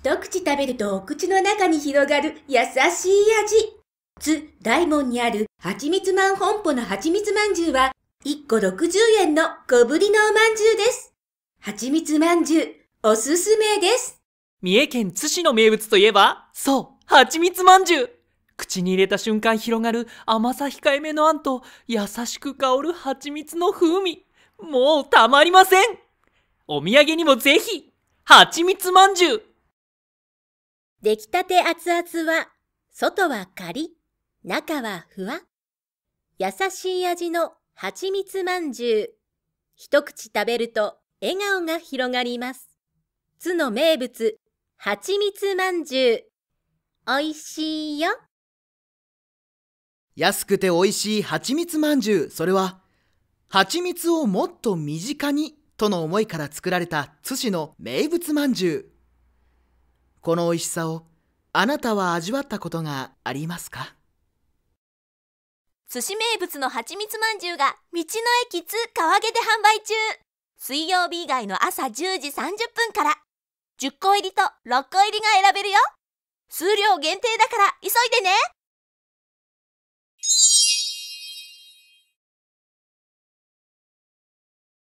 一口食べるとお口の中に広がる優しい味。津大門にある蜂蜜まん本舗の蜂蜜まんじゅうは1個60円の小ぶりのおまんじゅうです。蜂蜜まんじゅう、おすすめです。三重県津市の名物といえば、そう、蜂蜜まんじゅう。口に入れた瞬間広がる甘さ控えめのあんと優しく香る蜂蜜の風味。もうたまりませんお土産にもぜひ、蜂蜜まんじゅう出来たて熱々は、外はカリ、中はふわ。優しい味の蜂蜜まんじゅう。一口食べると笑顔が広がります。津の名物、蜂蜜まんじゅう。おいしいよ。安くておいしい蜂蜜まんじゅう。それは、蜂蜜をもっと身近にとの思いから作られた津市の名物まんじゅう。この美味しさをあなたは味わったことがありますか寿司名物のはちみつまんじゅうが道の駅津川毛で販売中水曜日以外の朝10時30分から10個入りと6個入りが選べるよ数量限定だから急いでね